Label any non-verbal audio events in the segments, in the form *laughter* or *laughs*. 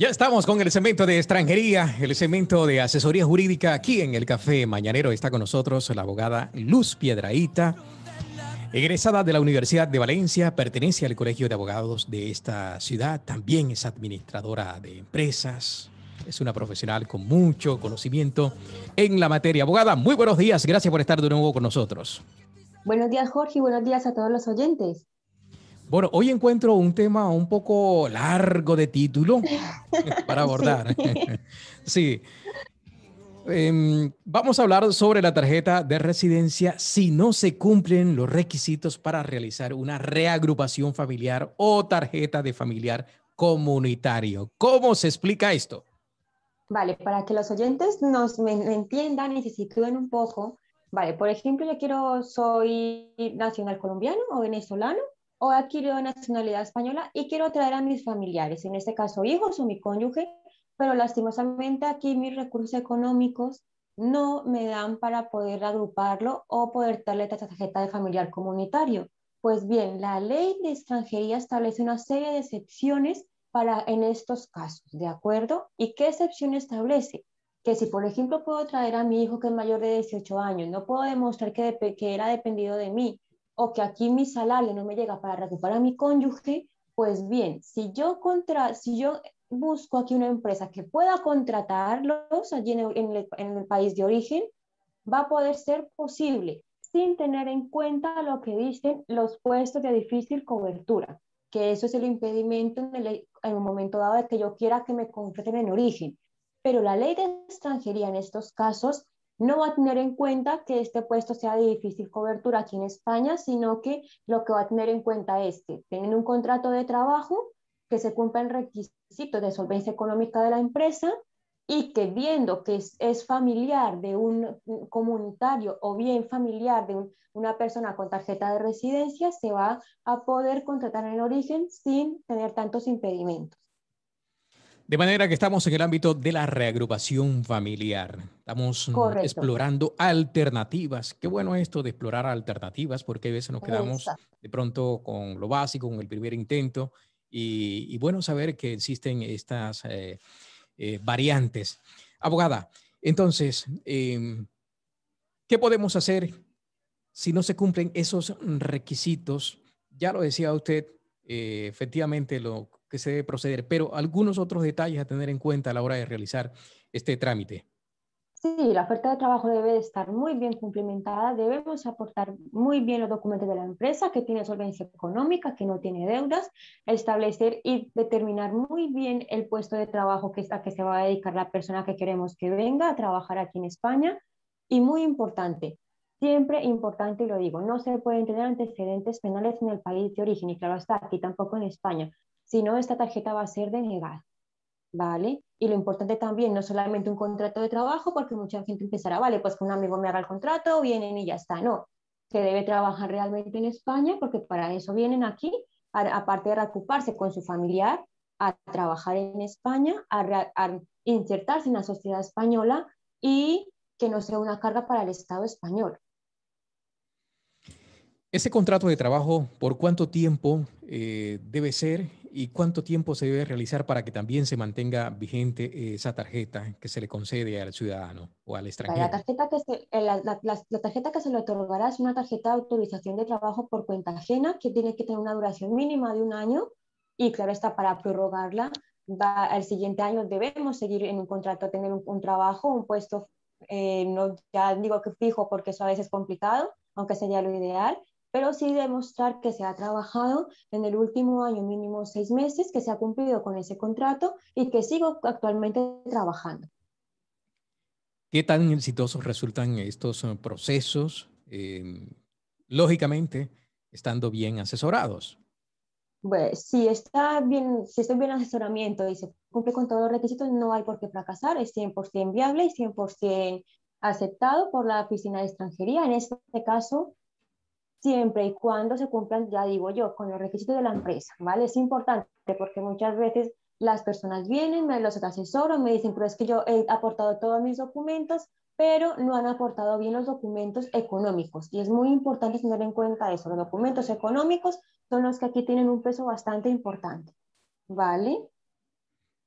Ya estamos con el segmento de extranjería, el segmento de asesoría jurídica aquí en el Café Mañanero. Está con nosotros la abogada Luz Piedraíta, egresada de la Universidad de Valencia, pertenece al Colegio de Abogados de esta ciudad, también es administradora de empresas, es una profesional con mucho conocimiento en la materia. Abogada, muy buenos días, gracias por estar de nuevo con nosotros. Buenos días Jorge, buenos días a todos los oyentes. Bueno, hoy encuentro un tema un poco largo de título *laughs* para abordar. sí. *laughs* Em, vamos a hablar sobre la tarjeta de residencia si no se cumplen los requisitos para realizar una reagrupación familiar o tarjeta de familiar comunitario. ¿Cómo se explica esto? Vale, para que los oyentes nos entiendan y se sitúen un poco, vale, por ejemplo, yo quiero, soy nacional colombiano o venezolano o he adquirido nacionalidad española y quiero traer a mis familiares, en este caso hijos o mi cónyuge, pero lastimosamente aquí mis recursos económicos no me dan para poder agruparlo o poder darle esta tarjeta de familiar comunitario. Pues bien, la ley de extranjería establece una serie de excepciones para en estos casos, ¿de acuerdo? ¿Y qué excepción establece? Que si, por ejemplo, puedo traer a mi hijo que es mayor de 18 años, no puedo demostrar que, que era dependido de mí, o que aquí mi salario no me llega para recuperar a mi cónyuge, pues bien, si yo, contra, si yo busco aquí una empresa que pueda contratarlos allí en el, país de origen, va a poder ser posible sin tener en cuenta lo que dicen los puestos de difícil cobertura, que eso es el impedimento en el, en un momento dado de que yo quiera que me contraten en origen. Pero la ley de extranjería en estos casos no va a tener en cuenta que este puesto sea de difícil cobertura aquí en España, sino que lo que va a tener en cuenta es que tienen un contrato de trabajo, que se cumplan requisitos de solvencia económica de la empresa y que viendo que es, familiar de un comunitario o bien familiar de una persona con tarjeta de residencia, se va a poder contratar en origen sin tener tantos impedimentos. De manera que estamos en el ámbito de la reagrupación familiar. Estamos mm, explorando alternativas. Qué bueno esto de explorar alternativas, porque a veces nos quedamos de pronto con lo básico, con el primer intento, y, bueno saber que existen estas eh, eh, variantes. Abogada, entonces, em, ¿qué podemos hacer si no se cumplen esos requisitos? Ya lo decía usted, eh, efectivamente lo que se debe proceder, pero algunos otros detalles a tener en cuenta a la hora de realizar este trámite. Sí, la oferta de trabajo debe estar muy bien cumplimentada, debemos aportar muy bien los documentos de la empresa, que tiene solvencia económica, que no tiene deudas, establecer y determinar muy bien el puesto de trabajo que, a que se va a dedicar la persona que queremos que venga a trabajar aquí en España. Y muy importante, siempre importante, y lo digo, no se pueden tener antecedentes penales en el país de origen, y claro hasta aquí tampoco en España. Si no, esta tarjeta va a ser denegada, ¿vale? Y lo importante también, no solamente un contrato de trabajo, porque mucha gente empezará, vale, pues que un amigo me haga el contrato, vienen y ya está. No, se debe trabajar realmente en España, porque para eso vienen aquí, aparte de ocuparse con su familiar, a trabajar en España, a, insertarse en la sociedad española y que no sea una carga para el Estado español. Ese contrato de trabajo, ¿por cuánto tiempo eh, debe ser y cuánto tiempo se debe realizar para que también se mantenga vigente esa tarjeta que se le concede al ciudadano o al extranjero? La tarjeta que se, eh, la, tarjeta que se le otorgará es una tarjeta de autorización de trabajo por cuenta ajena que tiene que tener una duración mínima de un año y claro está, para prorrogarla, al siguiente año debemos seguir en un contrato, tener un, trabajo, un puesto, eh, no, ya digo que fijo porque eso a veces es complicado, aunque sería lo ideal, pero sí demostrar que se ha trabajado en el último año mínimo seis meses, que se ha cumplido con ese contrato y que sigo actualmente trabajando. ¿Qué tan exitosos resultan estos eh, procesos? Eh, lógicamente, estando bien asesorados. Pues, si está bien, si está bien asesoramiento y se cumple con todos los requisitos, no hay por qué fracasar, es 100% viable y 100% aceptado por la oficina de extranjería. En este caso, siempre y cuando se cumplan, ya digo yo, con los requisitos de la empresa, ¿vale? Es importante porque muchas veces las personas vienen, me los asesoro, me dicen, pero es que yo he aportado todos mis documentos, pero no han aportado bien los documentos económicos. Y es muy importante tener en cuenta eso. Los documentos económicos son los que aquí tienen un peso bastante importante, ¿vale?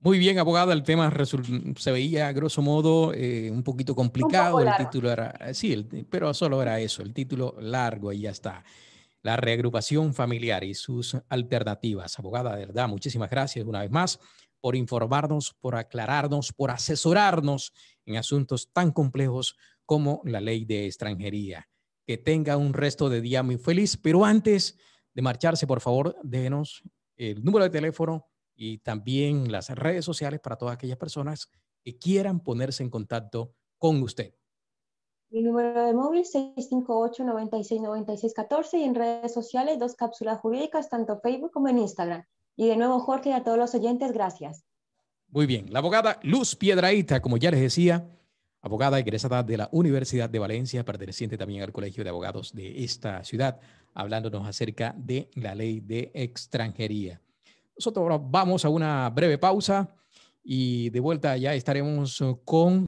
Muy bien, abogada, el tema se veía a grosso modo eh, un poquito complicado, el título era, eh, sí, pero solo era eso, el título largo y ya está. La reagrupación familiar y sus alternativas. Abogada, de verdad, muchísimas gracias una vez más por informarnos, por aclararnos, por asesorarnos en asuntos tan complejos como la ley de extranjería. Que tenga un resto de día muy feliz, pero antes de marcharse, por favor, déjenos el número de teléfono y también las redes sociales para todas aquellas personas que quieran ponerse en contacto con usted. Mi número de móvil 658-969614 y en redes sociales dos cápsulas jurídicas, tanto Facebook como en Instagram. Y de nuevo, Jorge, a todos los oyentes, gracias. Muy bien, la abogada Luz Piedraíta, como ya les decía, abogada egresada de la Universidad de Valencia, perteneciente también al Colegio de Abogados de esta ciudad, hablándonos acerca de la ley de extranjería. Nosotros vamos a una breve pausa y de vuelta ya estaremos con